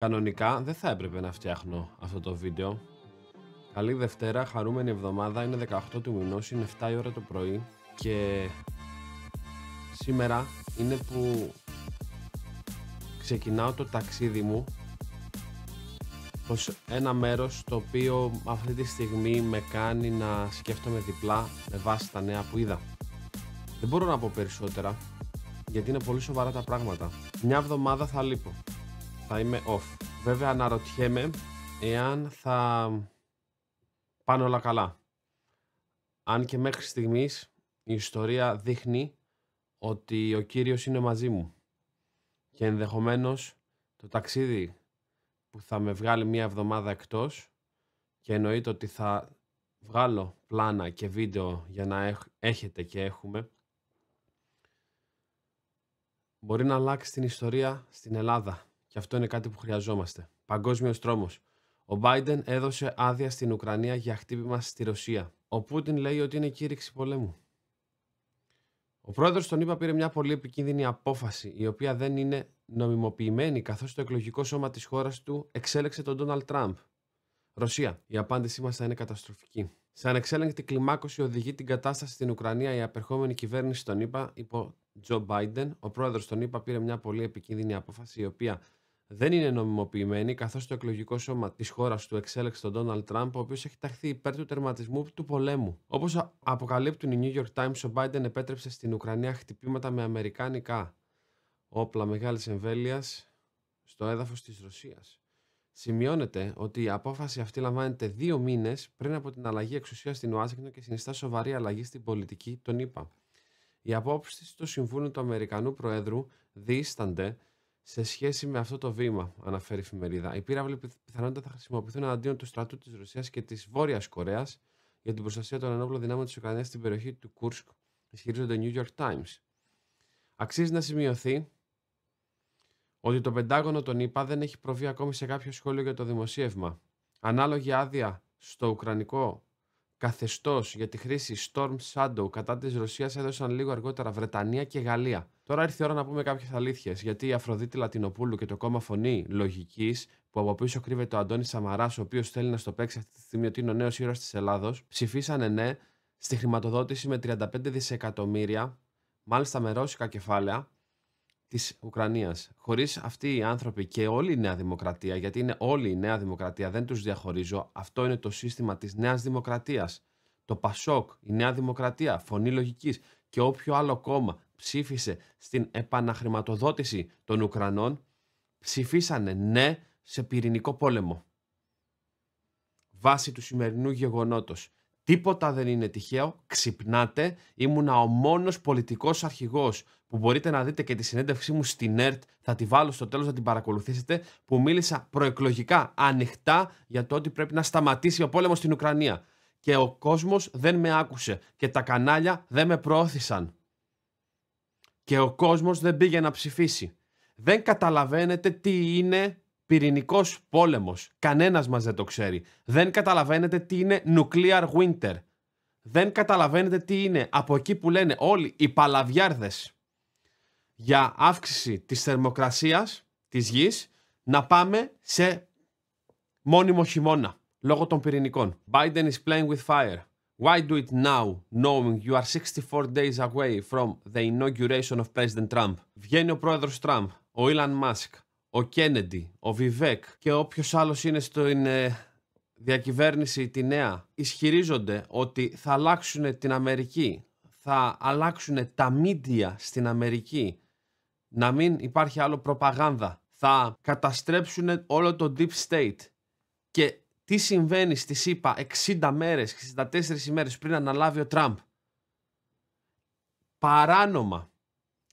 Κανονικά δεν θα έπρεπε να φτιάχνω αυτό το βίντεο. Καλή Δευτέρα, χαρούμενη εβδομάδα, είναι 18 του μηνός, είναι 7 η ώρα το πρωί και σήμερα είναι που ξεκινάω το ταξίδι μου ως ένα μέρος το οποίο αυτή τη στιγμή με κάνει να σκέφτομαι διπλά με βάση τα νέα που είδα. Δεν μπορώ να πω περισσότερα γιατί είναι πολύ σοβαρά τα πράγματα. Μια εβδομάδα θα λείπω θα είμαι off. Βέβαια αναρωτιέμαι εάν θα πάνε όλα καλά. Αν και μέχρι στιγμής η ιστορία δείχνει ότι ο Κύριος είναι μαζί μου και ενδεχομένως το ταξίδι που θα με βγάλει μία εβδομάδα εκτός και εννοείται ότι θα βγάλω πλάνα και βίντεο για να έχετε και έχουμε μπορεί να αλλάξει την ιστορία στην Ελλάδα. Και αυτό είναι κάτι που χρειαζόμαστε. Παγκόσμιος τρόμος. Ο Biden έδωσε άδεια στην Ουκρανία για χτύπημα στη Ρωσία. Ο Πούτιν λέει ότι είναι κήρυξη πολέμου. Ο πρόεδρος των ΗΠΑ πήρε μια πολύ επικίνδυνη απόφαση, η οποία δεν είναι νομιμοποιημένη, καθώς το εκλογικό σώμα της χώρας του εξέλεξε τον Ντόναλτ Τραμπ. Ρωσία, η απάντησή μας θα είναι καταστροφική. Σε ανεξέλεγκτη κλιμάκωση οδηγεί την κατάσταση στην Ουκρανία η απερχόμενη κυβέρνηση των ΗΠΑ υπό Τζο Μπάιντεν. Ο πρόεδρος των ΗΠΑ πήρε μια πολύ επικίνδυνη απόφαση, η οποία δεν είναι νομιμοποιημένη, καθώς το εκλογικό σώμα της χώρας του εξέλεξε τον Ντόναλτ Τραμπ, ο οποίος έχει ταχθεί υπέρ του τερματισμού του πολέμου. Όπως αποκαλύπτουν οι New York Times, ο Biden επέτρεψε στην Ουκρανία χτυπήματα με αμερικάνικα όπλα μεγάλης εμβέλειας στο έδαφος της Ρωσίας. Σημειώνεται ότι η απόφαση αυτή λαμβάνεται δύο μήνες πριν από την αλλαγή εξουσίας στην Ουάσιγκτον και συνιστά σοβαρή αλλαγή στην πολιτική των ΗΠΑ. Οι απόψεις του Συμβούλου του Αμερικανού Προέδρου δίστανται σε σχέση με αυτό το βήμα, αναφέρει η εφημερίδα. Οι πύραυλοι πιθανότητα θα χρησιμοποιηθούν εναντίον του στρατού της Ρωσίας και της Βόρειας Κορέας για την προστασία των ενόπλων δυνάμεων της Ουκρανίας στην περιοχή του Κούρσκ, ισχυρίζονται το New York Times. Αξίζει να σημειωθεί ότι το Πεντάγωνο των ΗΠΑ δεν έχει προβεί ακόμη σε κάποιο σχόλιο για το δημοσίευμα. Ανάλογη άδεια στο Ουκρανικό Καθεστώς για τη χρήση Storm Shadow κατά της Ρωσίας έδωσαν λίγο αργότερα Βρετανία και Γαλλία. Τώρα ήρθε η ώρα να πούμε κάποιες αλήθειες, γιατί η Αφροδίτη Λατινοπούλου και το κόμμα φωνή λογικής που από πίσω κρύβεται ο Αντώνης Σαμαράς, ο οποίος θέλει να στο παίξει αυτή τη στιγμή ότι είναι ο νέος ήρωας της Ελλάδος, ψηφίσανε ναι στη χρηματοδότηση με 35 δισεκατομμύρια, μάλιστα με ρώσικα κεφάλαια, της Ουκρανίας. Χωρίς αυτοί οι άνθρωποι και όλη η Νέα Δημοκρατία, γιατί είναι όλη η Νέα Δημοκρατία, δεν τους διαχωρίζω, αυτό είναι το σύστημα της Νέας Δημοκρατίας. Το Πασόκ, η Νέα Δημοκρατία, Φωνή Λογικής και όποιο άλλο κόμμα ψήφισε στην επαναχρηματοδότηση των Ουκρανών, ψηφίσανε ναι σε πυρηνικό πόλεμο. Βάσει του σημερινού γεγονότος Τίποτα δεν είναι τυχαίο. Ξυπνάτε. Ήμουνα ο μόνος πολιτικός αρχηγός που μπορείτε να δείτε και τη συνέντευξή μου στην ΕΡΤ. Θα τη βάλω στο τέλος να την παρακολουθήσετε. Που μίλησα προεκλογικά ανοιχτά για το ότι πρέπει να σταματήσει ο πόλεμος στην Ουκρανία. Και ο κόσμος δεν με άκουσε. Και τα κανάλια δεν με προώθησαν. Και ο κόσμος δεν πήγε να ψηφίσει. Δεν καταλαβαίνετε τι είναι Πυρηνικός πόλεμος. Κανένας μας δεν το ξέρει. Δεν καταλαβαίνετε τι είναι nuclear winter. Δεν καταλαβαίνετε τι είναι από εκεί που λένε όλοι οι παλαβιάρδες για αύξηση της θερμοκρασίας της γης να πάμε σε μόνιμο χειμώνα λόγω των πυρηνικών. Biden is playing with fire. Why do it now, knowing you are 64 days away from the inauguration of President Trump? Βγαίνει ο πρόεδρος Τραμπ, ο Elon Musk, ο Κένεντι, ο Βιβέκ και όποιος άλλος είναι στην ε, διακυβέρνηση τη νέα ισχυρίζονται ότι θα αλλάξουν την Αμερική, θα αλλάξουν τα μίντια στην Αμερική, να μην υπάρχει άλλο προπαγάνδα, θα καταστρέψουν όλο το deep state και τι συμβαίνει στις ΗΠΑ, 60 μέρες, 64 ημέρες πριν αναλάβει ο Τραμπ. Παράνομα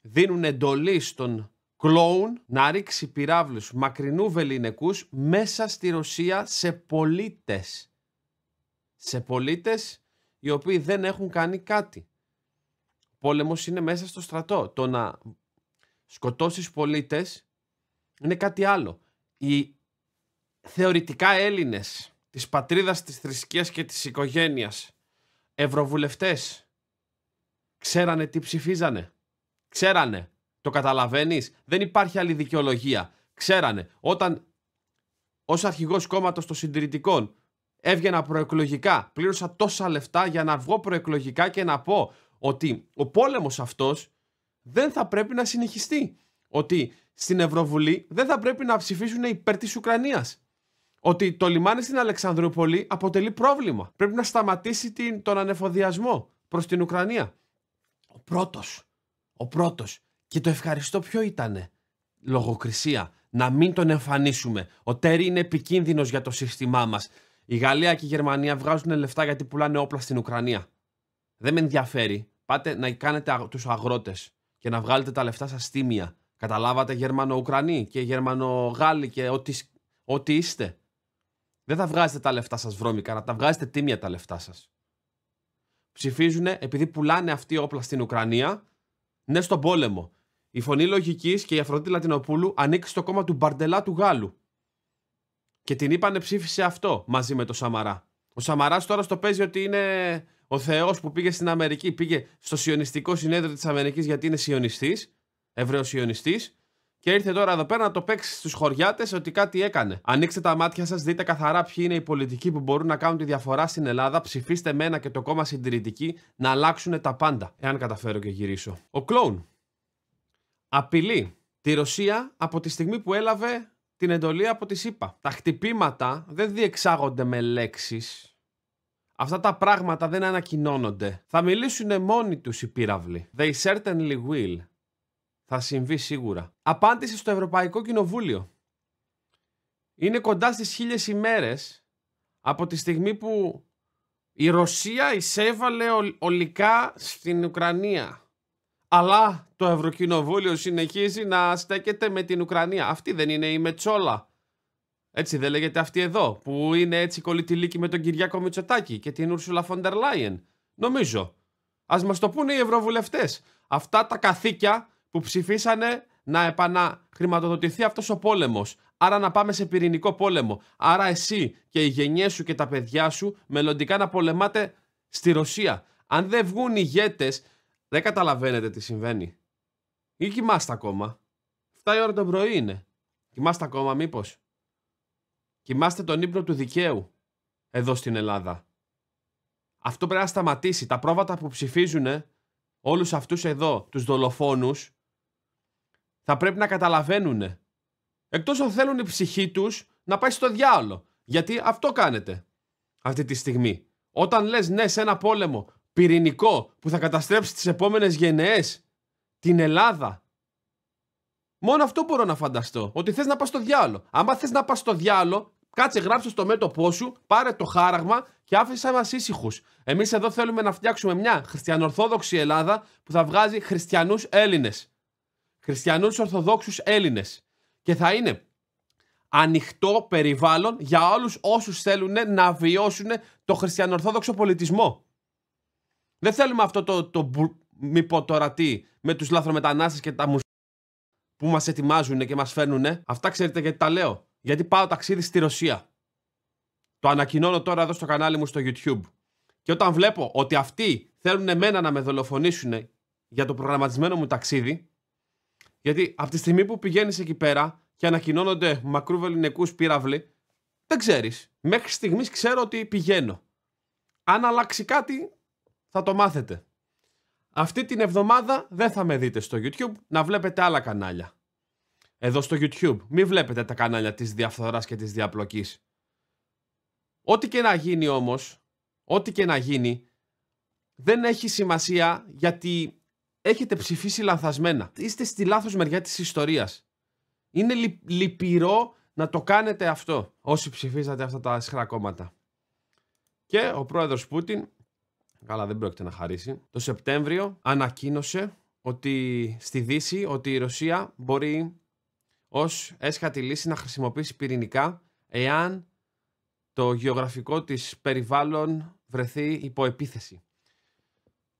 δίνουν εντολή στον κλόουν να ρίξει πυράβλους μακρινού βεληνικούς μέσα στη Ρωσία σε πολίτες. Σε πολίτες οι οποίοι δεν έχουν κάνει κάτι. Ο πόλεμος είναι μέσα στο στρατό. Το να σκοτώσεις πολίτες είναι κάτι άλλο. Οι θεωρητικά Έλληνες της πατρίδας, της θρησκείας και της οικογένειας, ευρωβουλευτές, ξέρανε τι ψηφίζανε. Ξέρανε το καταλαβαίνεις. Δεν υπάρχει άλλη δικαιολογία. Ξέρανε, όταν ως αρχηγός κόμματος των συντηρητικών έβγαινα προεκλογικά, πλήρωσα τόσα λεφτά για να βγω προεκλογικά και να πω ότι ο πόλεμος αυτός δεν θα πρέπει να συνεχιστεί. Ότι στην Ευρωβουλή δεν θα πρέπει να ψηφίσουν υπέρ της Ουκρανίας. Ότι το λιμάνι στην Αλεξανδρούπολη αποτελεί πρόβλημα. Πρέπει να σταματήσει τον ανεφοδιασμό προς την Ουκρανία. Ο πρώτος. Ο πρώτος και το ευχαριστώ ποιο ήτανε. Λογοκρισία. Να μην τον εμφανίσουμε. Ο Τέρι είναι επικίνδυνος για το σύστημά μας. Η Γαλλία και η Γερμανία βγάζουν λεφτά γιατί πουλάνε όπλα στην Ουκρανία. Δεν με ενδιαφέρει. Πάτε να κάνετε τους αγρότες και να βγάλετε τα λεφτά σας τίμια. Καταλάβατε Γερμανο-Ουκρανοί και Γερμανο-Γάλλοι και ό,τι, ό,τι είστε. Δεν θα βγάζετε τα λεφτά σας βρώμικα, να τα βγάζετε τίμια τα λεφτά σας. Ψηφίζουν επειδή πουλάνε αυτή όπλα στην Ουκρανία, ναι στον πόλεμο. Η φωνή λογικής και η Αφροδίτη Λατινοπούλου ανήκει στο κόμμα του Μπαρντελά του Γάλλου. Και την είπανε ψήφισε αυτό μαζί με το Σαμαρά. Ο Σαμαράς τώρα στο παίζει ότι είναι ο Θεός που πήγε στην Αμερική. Πήγε στο Σιωνιστικό Συνέδριο της Αμερικής γιατί είναι Σιωνιστής, Εβραίο Σιωνιστής. Και ήρθε τώρα εδώ πέρα να το παίξει στους χωριάτες ότι κάτι έκανε. Ανοίξτε τα μάτια σας, δείτε καθαρά ποιοι είναι οι πολιτικοί που μπορούν να κάνουν τη διαφορά στην Ελλάδα. Ψηφίστε μένα και το κόμμα συντηρητική να αλλάξουν τα πάντα, εάν καταφέρω και γυρίσω. Ο κλόουν απειλεί τη Ρωσία από τη στιγμή που έλαβε την εντολή από τη ΣΥΠΑ. Τα χτυπήματα δεν διεξάγονται με λέξεις. Αυτά τα πράγματα δεν ανακοινώνονται. Θα μιλήσουν μόνοι τους οι πύραυλοι. They certainly will. Θα συμβεί σίγουρα. Απάντηση στο Ευρωπαϊκό Κοινοβούλιο. Είναι κοντά στις χίλιες ημέρες από τη στιγμή που η Ρωσία εισέβαλε ολικά στην Ουκρανία. Αλλά το Ευρωκοινοβούλιο συνεχίζει να στέκεται με την Ουκρανία. Αυτή δεν είναι η Μετσόλα. Έτσι δεν λέγεται αυτή εδώ, που είναι έτσι κολλητηλίκη με τον Κυριάκο Μητσοτάκη και την Ούρσουλα Φοντερ Λάιεν. Νομίζω. Ας μας το πούνε οι ευρωβουλευτές. Αυτά τα καθήκια που ψηφίσανε να επαναχρηματοδοτηθεί αυτός ο πόλεμος. Άρα να πάμε σε πυρηνικό πόλεμο. Άρα εσύ και οι γενιές σου και τα παιδιά σου μελλοντικά να πολεμάτε στη Ρωσία. Αν δεν βγουν ηγέτες δεν καταλαβαίνετε τι συμβαίνει. Ή κοιμάστε ακόμα. 7 η ώρα το πρωί είναι. Κοιμάστε ακόμα μήπως. Κοιμάστε τον ύπνο του δικαίου. Εδώ στην Ελλάδα. Αυτό πρέπει να σταματήσει. Τα πρόβατα που ψηφίζουν όλους αυτούς εδώ, τους δολοφόνους, θα πρέπει να καταλαβαίνουν. Εκτός αν θέλουν η ψυχή τους να πάει στο διάολο. Γιατί αυτό κάνετε αυτή τη στιγμή. Όταν λες ναι σε ένα πόλεμο πυρηνικό που θα καταστρέψει τις επόμενες γενναίες, την Ελλάδα. Μόνο αυτό μπορώ να φανταστώ, ότι θες να πας στο διάλο. Άμα θες να πας στο διάλο, κάτσε γράψε στο μέτωπό σου, πάρε το χάραγμα και άφησες μας ήσυχου. Εμείς εδώ θέλουμε να φτιάξουμε μια χριστιανορθόδοξη Ελλάδα που θα βγάζει χριστιανούς Έλληνες. Χριστιανούς Ορθοδόξους Έλληνες. Και θα είναι ανοιχτό περιβάλλον για όλους όσους θέλουν να βιώσουν το χριστιανορθόδοξο πολιτισμό. Δεν θέλουμε αυτό το, το, το μη πω τώρα τι, με τους λαθρομετανάστες και τα μουσικά που μας ετοιμάζουν και μας φέρνουν. Αυτά ξέρετε γιατί τα λέω. Γιατί πάω ταξίδι στη Ρωσία. Το ανακοινώνω τώρα εδώ στο κανάλι μου στο YouTube. Και όταν βλέπω ότι αυτοί θέλουν εμένα να με δολοφονήσουν για το προγραμματισμένο μου ταξίδι, γιατί από τη στιγμή που πηγαίνεις εκεί πέρα και ανακοινώνονται μακρού βεληνικούς πύραυλοι, δεν ξέρεις. Μέχρι στιγμής ξέρω ότι πηγαίνω. Αν αλλάξει κάτι, θα το μάθετε. Αυτή την εβδομάδα δεν θα με δείτε στο YouTube να βλέπετε άλλα κανάλια. Εδώ στο YouTube μη βλέπετε τα κανάλια της διαφθοράς και της διαπλοκής. Ό,τι και να γίνει όμως, ό,τι και να γίνει, δεν έχει σημασία γιατί έχετε ψηφίσει λανθασμένα. Είστε στη λάθος μεριά της ιστορίας. Είναι λυπηρό να το κάνετε αυτό όσοι ψηφίζατε αυτά τα Και ο πρόεδρος Πούτιν Καλά, δεν πρόκειται να χαρίσει. Το Σεπτέμβριο ανακοίνωσε ότι στη Δύση ότι η Ρωσία μπορεί ως έσχατη λύση να χρησιμοποιήσει πυρηνικά εάν το γεωγραφικό της περιβάλλον βρεθεί υπό επίθεση.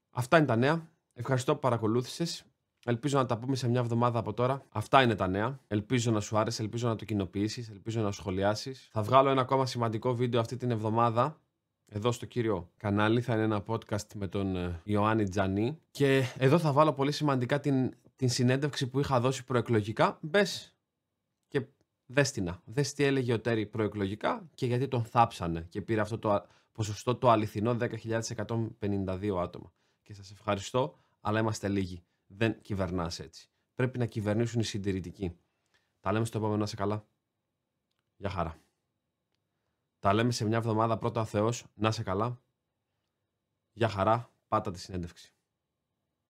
Αυτά είναι τα νέα. Ευχαριστώ που παρακολούθησες. Ελπίζω να τα πούμε σε μια εβδομάδα από τώρα. Αυτά είναι τα νέα. Ελπίζω να σου άρεσε, ελπίζω να το κοινοποιήσεις, ελπίζω να σχολιάσεις. Θα βγάλω ένα ακόμα σημαντικό βίντεο αυτή την εβδομάδα εδώ στο κύριο κανάλι. Θα είναι ένα podcast με τον ε, Ιωάννη Τζανί. Και εδώ θα βάλω πολύ σημαντικά την, την συνέντευξη που είχα δώσει προεκλογικά. Μπες και δέστηνα. Δες τι έλεγε ο Τέρι προεκλογικά και γιατί τον θάψανε και πήρε αυτό το ποσοστό το αληθινό 10.152 άτομα. Και σας ευχαριστώ, αλλά είμαστε λίγοι. Δεν κυβερνάς έτσι. Πρέπει να κυβερνήσουν οι συντηρητικοί. Τα λέμε στο επόμενο. Να σε καλά. Γεια χαρά. Τα λέμε σε μια εβδομάδα πρώτα ο Θεός. Να σε καλά. Για χαρά. Πάτα τη συνέντευξη.